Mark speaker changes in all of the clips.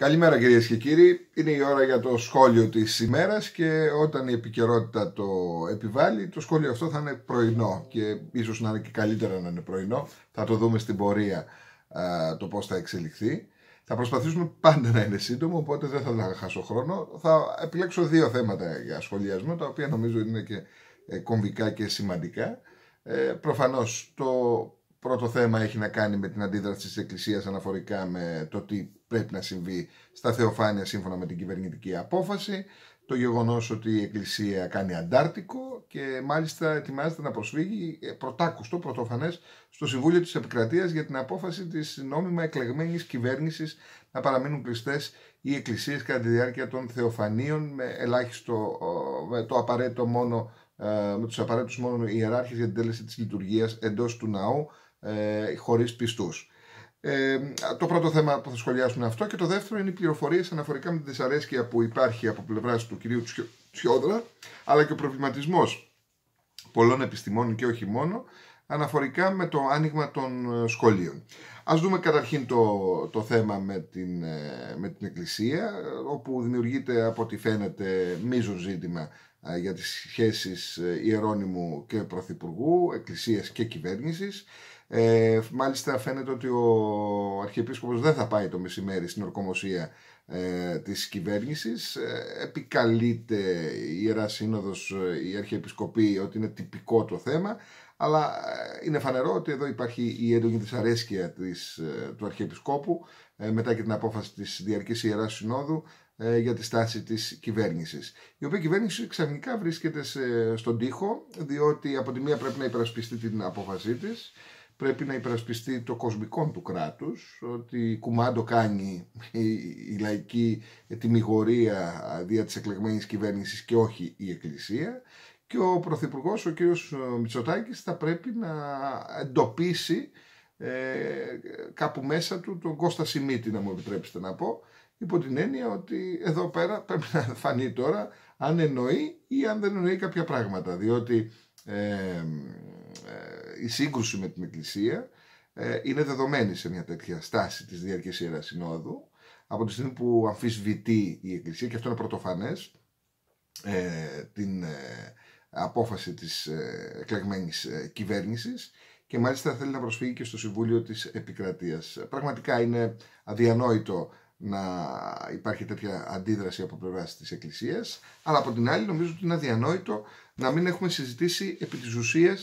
Speaker 1: Καλημέρα κυρίες και κύριοι, είναι η ώρα για το σχόλιο της ημέρας και όταν η επικαιρότητα το επιβάλλει το σχόλιο αυτό θα είναι πρωινό και ίσως να είναι και καλύτερα να είναι πρωινό, θα το δούμε στην πορεία το πώς θα εξελιχθεί. Θα προσπαθήσουμε πάντα να είναι σύντομο, οπότε δεν θα χάσω χρόνο. Θα επιλέξω δύο θέματα για σχολιασμό, τα οποία νομίζω είναι και ε, κομβικά και σημαντικά. Ε, προφανώς το Πρώτο θέμα έχει να κάνει με την αντίδραση της Εκκλησίας αναφορικά με το τι πρέπει να συμβεί στα θεοφάνεια σύμφωνα με την κυβερνητική απόφαση, το γεγονός ότι η Εκκλησία κάνει αντάρτικο και μάλιστα ετοιμάζεται να προσφύγει ε, πρωτάκουστο, πρωτοφανές στο Συμβούλιο της Επικρατείας για την απόφαση της νόμιμα εκλεγμένης κυβέρνησης να παραμείνουν κλειστές οι εκκλησίες κατά τη διάρκεια των θεοφανίων με ελάχιστο, με το απαραίτητο μόνο ε, με τους απαραίτητους μόνο ιεράρχες για την τέλεση της λειτουργίας εντός του ναού ε, χωρίς πιστούς. Ε, το πρώτο θέμα που θα σχολιάσουμε αυτό και το δεύτερο είναι οι πληροφορίες αναφορικά με τη δυσαρέσκεια που υπάρχει από πλευράς του κυρίου Τσιόδρα αλλά και ο προβληματισμός πολλών επιστημόνων και όχι μόνο αναφορικά με το άνοιγμα των ε, σχολείων. Ας δούμε καταρχήν το, το θέμα με την, ε, με την Εκκλησία, όπου δημιουργείται από ό,τι φαίνεται μίζο ζήτημα ε, για τις σχέσεις Ιερώνυμου και Πρωθυπουργού, Εκκλησίας και Κυβέρνησης. Ε, μάλιστα φαίνεται ότι ο Αρχιεπίσκοπος δεν θα πάει το μεσημέρι στην ορκομοσία ε, της κυβέρνησης. Ε, επικαλείται η Ιερά Σύνοδος, ε, η Αρχιεπισκοπή ότι είναι τυπικό το θέμα, αλλά είναι φανερό ότι εδώ υπάρχει η έντονη δυσαρέσκεια της, του Αρχιεπισκόπου μετά και την απόφαση της Διαρκής Ιεράς Συνόδου για τη στάση της κυβέρνησης. Η οποία κυβέρνηση ξαφνικά βρίσκεται στον τοίχο, διότι από τη μία πρέπει να υπερασπιστεί την απόφασή της, πρέπει να υπερασπιστεί το κοσμικό του κράτους, ότι κουμάντο κάνει η, η λαϊκή τιμιγορία δια της εκλεγμένης κυβέρνησης και όχι η Εκκλησία και ο Πρωθυπουργός, ο κύριος ε, Μητσοτάκης, θα πρέπει να εντοπίσει ε, κάπου μέσα του τον Κώστα Σιμίτη, να μου επιτρέψετε να πω, υπό την έννοια ότι εδώ πέρα πρέπει να φανεί τώρα αν εννοεί ή αν δεν εννοεί κάποια πράγματα, διότι... Ε, η σύγκρουση με την Εκκλησία ε, είναι δεδομένη σε μια τέτοια στάση της διάρκειας Ιεράς Συνόδου. Από τη στιγμή που αμφισβητεί η Εκκλησία, και αυτό είναι πρωτοφανές, ε, την ε, απόφαση της ε, εκλεγμένης ε, κυβέρνησης και μάλιστα θέλει να προσφύγει και στο Συμβούλιο της Επικρατείας. Πραγματικά είναι αδιανόητο να υπάρχει τέτοια αντίδραση από πλευράς της Εκκλησίας. Αλλά από την άλλη, νομίζω ότι είναι αδιανόητο να μην έχουμε συζητήσει επί της ουσίας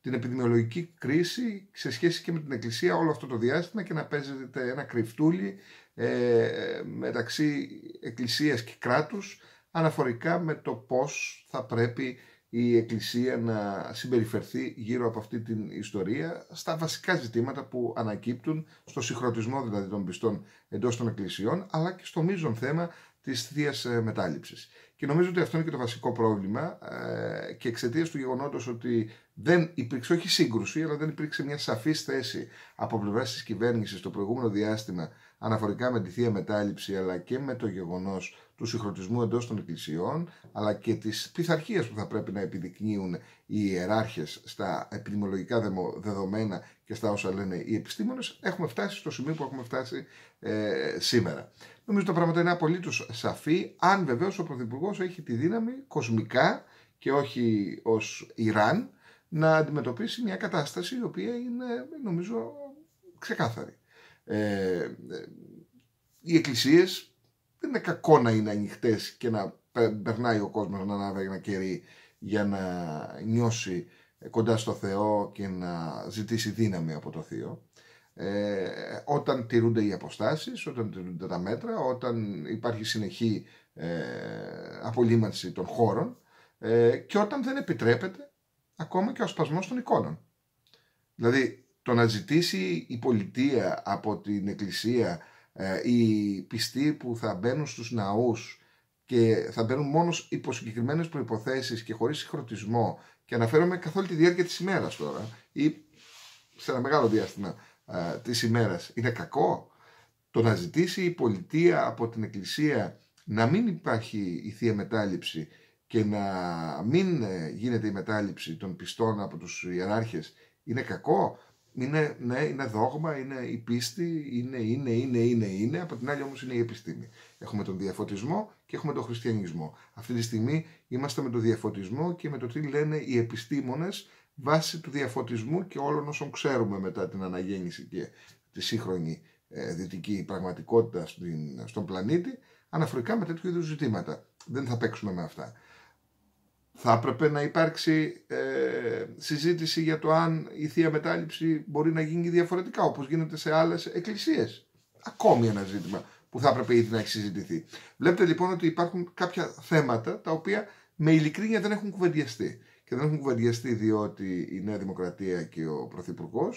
Speaker 1: την επιδημιολογική κρίση σε σχέση και με την Εκκλησία όλο αυτό το διάστημα και να παίζεται ένα κρυφτούλι ε, μεταξύ Εκκλησίας και κράτους αναφορικά με το πώς θα πρέπει η Εκκλησία να συμπεριφερθεί γύρω από αυτή την ιστορία στα βασικά ζητήματα που ανακύπτουν στο συγχρονισμό δηλαδή των πιστών εντός των Εκκλησιών αλλά και στο μείζον θέμα της θεία ε, μετάληψης. Και νομίζω ότι αυτό είναι και το βασικό πρόβλημα ε, και εξαιτίας του γεγονότος ότι δεν υπήρξε όχι σύγκρουση, αλλά δεν υπήρξε μια σαφής θέση από πλευράς της κυβέρνησης το προηγούμενο διάστημα αναφορικά με τη θεία μετάληψη αλλά και με το γεγονός του συγχρονισμού εντός των εκκλησιών αλλά και της πειθαρχίας που θα πρέπει να επιδεικνύουν οι ιεράρχες στα επιδημιολογικά δεδομένα και στα όσα λένε οι επιστήμονες, έχουμε φτάσει στο σημείο που έχουμε φτάσει ε, σήμερα. Νομίζω τα πράγματα είναι απολύτως σαφή, αν βεβαίως ο Πρωθυπουργός έχει τη δύναμη κοσμικά και όχι ως Ιράν, να αντιμετωπίσει μια κατάσταση η οποία είναι νομίζω ξεκάθαρη. Ε, οι εκκλησίες δεν είναι κακό να είναι ανοιχτές και να περνάει ο κόσμος να ανάβει ένα κερί για να νιώσει κοντά στο Θεό και να ζητήσει δύναμη από το Θείο. Ε, όταν τηρούνται οι αποστάσεις, όταν τηρούνται τα μέτρα, όταν υπάρχει συνεχή ε, απολύμανση των χώρων ε, και όταν δεν επιτρέπεται ακόμα και ο σπασμός των εικόνων. Δηλαδή το να ζητήσει η πολιτεία από την εκκλησία ε, οι πιστοί που θα μπαίνουν στους ναούς και θα μπαίνουν μόνος υπό συγκεκριμένες προποθέσει και χωρίς συγχρονισμό και αναφέρομαι καθ' όλη τη διάρκεια της ημέρας τώρα ή σε ένα μεγάλο διάστημα ε, της ημέρας είναι κακό το να ζητήσει η πολιτεία από την εκκλησία να μην υπάρχει η θεία μετάληψη και να μην ε, γίνεται η μετάληψη των πιστών από τους ιεράρχες είναι κακό είναι, ναι, είναι δόγμα, είναι η πίστη, είναι, είναι, είναι, είναι, είναι. Από την άλλη όμως είναι η επιστήμη. Έχουμε τον διαφωτισμό και έχουμε τον χριστιανισμό. Αυτή τη στιγμή είμαστε με τον διαφωτισμό και με το τι λένε οι επιστήμονες βάσει του διαφωτισμού και όλων όσων ξέρουμε μετά την αναγέννηση και τη σύγχρονη ε, δυτική πραγματικότητα στον πλανήτη αναφορικά με τέτοιου είδους ζητήματα. Δεν θα παίξουμε με αυτά. Θα έπρεπε να υπάρξει ε, συζήτηση για το αν η θεία μετάληψη μπορεί να γίνει διαφορετικά, όπως γίνεται σε άλλες εκκλησίες. Ακόμη ένα ζήτημα που θα έπρεπε ήδη να έχει συζητηθεί. Βλέπετε λοιπόν ότι υπάρχουν κάποια θέματα τα οποία με ειλικρίνεια δεν έχουν κουβεντιαστεί. Και δεν έχουν κουβεντιαστεί διότι η Νέα Δημοκρατία και ο Πρωθυπουργός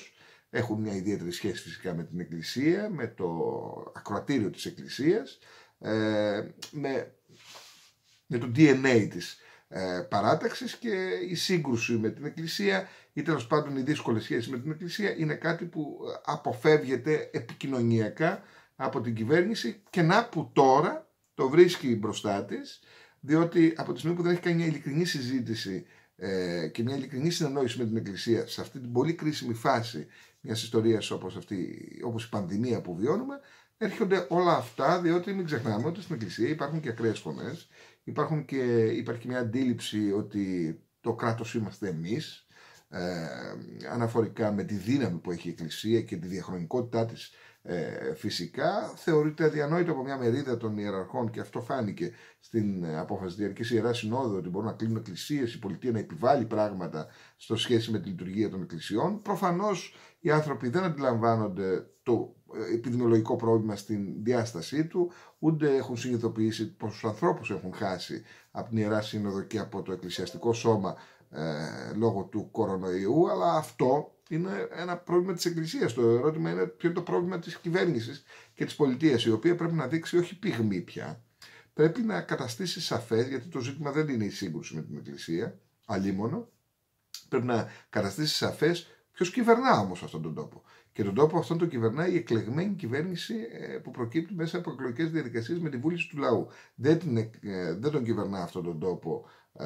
Speaker 1: έχουν μια ιδιαίτερη σχέση φυσικά με την Εκκλησία, με το ακροατήριο της Εκκλησίας, ε, με, με το DNA της ε, παράταξης και η σύγκρουση με την Εκκλησία ή τέλος πάντων οι δύσκολες σχέσεις με την Εκκλησία είναι κάτι που ε, αποφεύγεται επικοινωνιακά από την κυβέρνηση και να που τώρα το βρίσκει μπροστά της, διότι από τη στιγμή που δεν έχει κάνει μια ειλικρινή συζήτηση ε, και μια ειλικρινή συνεννόηση με την Εκκλησία σε αυτή την πολύ κρίσιμη φάση μιας ιστορίας όπως όπως η πανδημία που βιώνουμε, έρχονται όλα αυτά, διότι μην ξεχνάμε ότι στην Εκκλησία υπάρχουν και ακραίες φωνές Υπάρχουν και, υπάρχει και μια αντίληψη ότι το κράτος είμαστε εμείς, ε, αναφορικά με τη δύναμη που έχει η Εκκλησία και τη διαχρονικότητά της ε, φυσικά θεωρείται αδιανόητο από μια μερίδα των ιεραρχών και αυτό φάνηκε στην ε, απόφαση διαρκής Ιεράς Συνόδου ότι μπορούν να κλείνουν εκκλησίες, η πολιτεία να επιβάλλει πράγματα στο σχέση με τη λειτουργία των εκκλησιών. Προφανώς οι άνθρωποι δεν αντιλαμβάνονται το ε, επιδημιολογικό πρόβλημα στην διάστασή του, ούτε έχουν συνειδητοποιήσει πόσους ανθρώπους έχουν χάσει από την Ιερά Σύνοδο και από το Εκκλησιαστικό Σώμα ε, λόγω του κορονοϊού, αλλά αυτό είναι ένα πρόβλημα της Εκκλησίας. Το ερώτημα είναι ποιο είναι το πρόβλημα της κυβέρνησης και της πολιτείας, η οποία πρέπει να δείξει όχι πυγμή πια, πρέπει να καταστήσει σαφές, γιατί το ζήτημα δεν είναι η σύγκρουση με την Εκκλησία, αλίμονο, πρέπει να καταστήσει σαφές ποιος κυβερνά όμως αυτόν τον τόπο. Και τον τόπο αυτόν τον κυβερνάει η εκλεγμένη κυβέρνηση ε, που προκύπτει μέσα από εκλογικές διαδικασίες με τη βούληση του λαού. Δεν, ε, δεν τον κυβερνά αυτόν τον τόπο ε,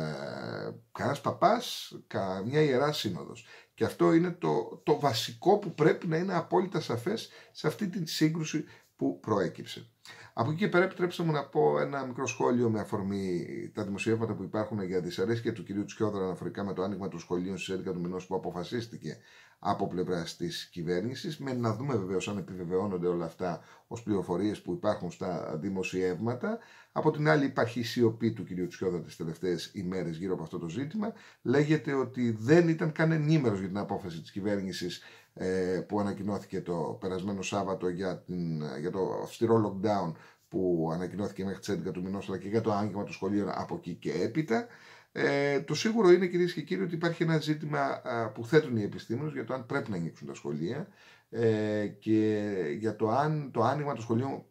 Speaker 1: κανένας παπάς, καμιά ιερά σύνοδος. Και αυτό είναι το, το βασικό που πρέπει να είναι απόλυτα σαφές σε αυτή την σύγκρουση που προέκυψε. Από εκεί και πέρα, επιτρέψτε μου να πω ένα μικρό σχόλιο με αφορμή τα δημοσιεύματα που υπάρχουν για δυσαρέσκεια του κυρίου Τσιόδρα αναφορικά με το άνοιγμα των σχολείων στι 11 του μηνός που αποφασίστηκε από πλευράς της κυβέρνησης. Με να δούμε βεβαίως αν επιβεβαιώνονται όλα αυτά ως πληροφορίες που υπάρχουν στα δημοσιεύματα. Από την άλλη, υπάρχει η σιωπή του κυρίου Τσιόδρα τις τελευταίες ημέρες γύρω από αυτό το ζήτημα. Λέγεται ότι δεν ήταν καν ενήμερος για την απόφαση της κυβέρνησης ε, που ανακοινώθηκε το περασμένο Σάββατο για, την, για το αυστηρό lockdown που ανακοινώθηκε μέχρι τις 11 του μηνός αλλά και για το άνοιγμα των σχολείων από εκεί και έπειτα. Ε, το σίγουρο είναι κυρίες και κύριοι ότι υπάρχει ένα ζήτημα που θέτουν οι επιστήμονες για το αν πρέπει να ανοίξουν τα σχολεία ε, και για το αν το άνοιγμα των σχολείων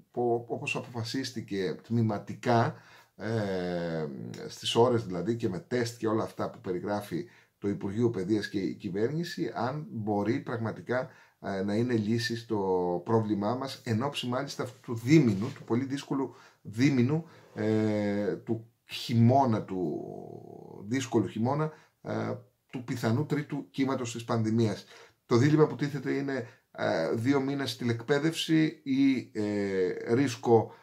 Speaker 1: όπως αποφασίστηκε τμηματικά ε, στις ώρες δηλαδή και με τεστ και όλα αυτά που περιγράφει το Υπουργείο Παιδείας και η κυβέρνηση αν μπορεί πραγματικά ε, να είναι λύση στο πρόβλημά μας εν ώψη μάλιστα αυτού του δίμηνου, του πολύ δύσκολου δίμηνου ε, του χειμώνα, του δύσκολου χειμώνα ε, του πιθανού τρίτου κύματος της πανδημίας. Το δίλημα που τίθεται είναι δύο μήνες τηλεκπαίδευση ή ρίσκο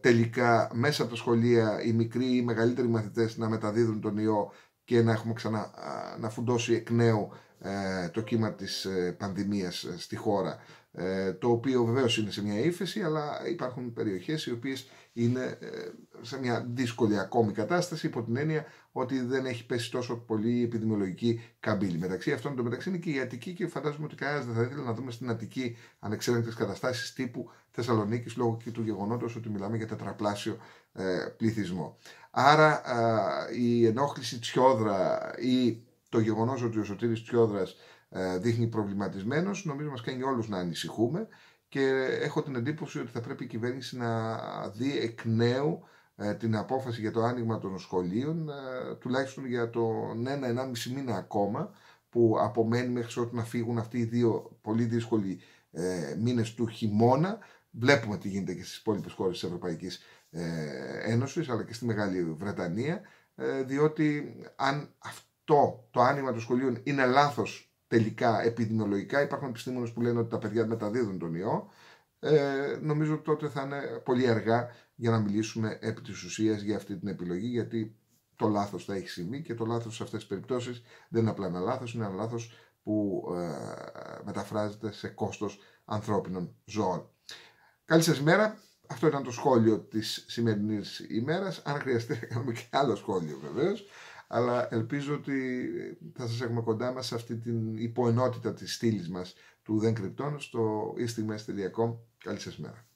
Speaker 1: τελικά μέσα από τα σχολεία οι μικροί ή οι μεγαλύτεροι μαθητές να μεταδίδουν τον ιό και να έχουμε ξανα να φουντώσει εκ νέου ε, το κύμα της ε, πανδημίας ε, στη χώρα το οποίο βεβαίως είναι σε μια ύφεση αλλά υπάρχουν περιοχές οι οποίες είναι ε, σε μια δύσκολη ακόμη κατάσταση υπό την έννοια ότι δεν έχει πέσει τόσο πολύ η επιδημιολογική καμπύλη. Μεταξύ αυτών το μεταξύ είναι και η Αττική και φαντάζομαι ότι κανένας δεν θα ήθελε να δούμε στην Αττική ανεξέλεγκτες καταστάσεις τύπου Θεσσαλονίκης λόγω και του γεγονότος ότι μιλάμε για τετραπλάσιο ε, πληθυσμό. Άρα η ενόχληση Τσιόδρα ή το γεγονός ότι ο Σωτήρης Τσιόδρας ε, δείχνει προβληματισμένος νομίζω μας κάνει όλους να ανησυχούμε και έχω την εντύπωση ότι θα πρέπει η κυβέρνηση να δει εκ νέου ε, την απόφαση για το άνοιγμα των σχολείων ε, τουλάχιστον για τον ένα-ενάμιση μήνα ακόμα που απομένει μέχρι ότου να φύγουν αυτοί οι δύο πολύ δύσκολοι ε, μήνες του χειμώνα. Βλέπουμε τι γίνεται και στις υπόλοιπες χώρες της Ευρωπαϊκής Ένωσης αλλά και στη Μεγάλη Βρετανία διότι αν αυτό το άνοιγμα των σχολείων είναι λάθος τελικά επιδημιολογικά, Υπάρχουν επιστήμονες που λένε ότι τα παιδιά μεταδίδουν τον ιό. Ε, νομίζω τότε θα είναι πολύ αργά για να μιλήσουμε επί της ουσίας για αυτή την επιλογή γιατί το λάθος θα έχει συμβεί και το λάθος σε αυτές τις περιπτώσεις δεν είναι απλά ένα λάθος, είναι ένα λάθος που ε, μεταφράζεται σε κόστος ανθρώπινων ζώων. Καλή σας ημέρα. Αυτό ήταν το σχόλιο της σημερινής ημέρας. Αν χρειαστεί να κάνουμε και άλλο σχόλιο βεβαίως αλλά ελπίζω ότι θα σας έχουμε κοντά μας σε αυτή την υποενότητα της στήλης μας του Δεν Κρυπτών στο istigmes.com. Καλή σας μέρα.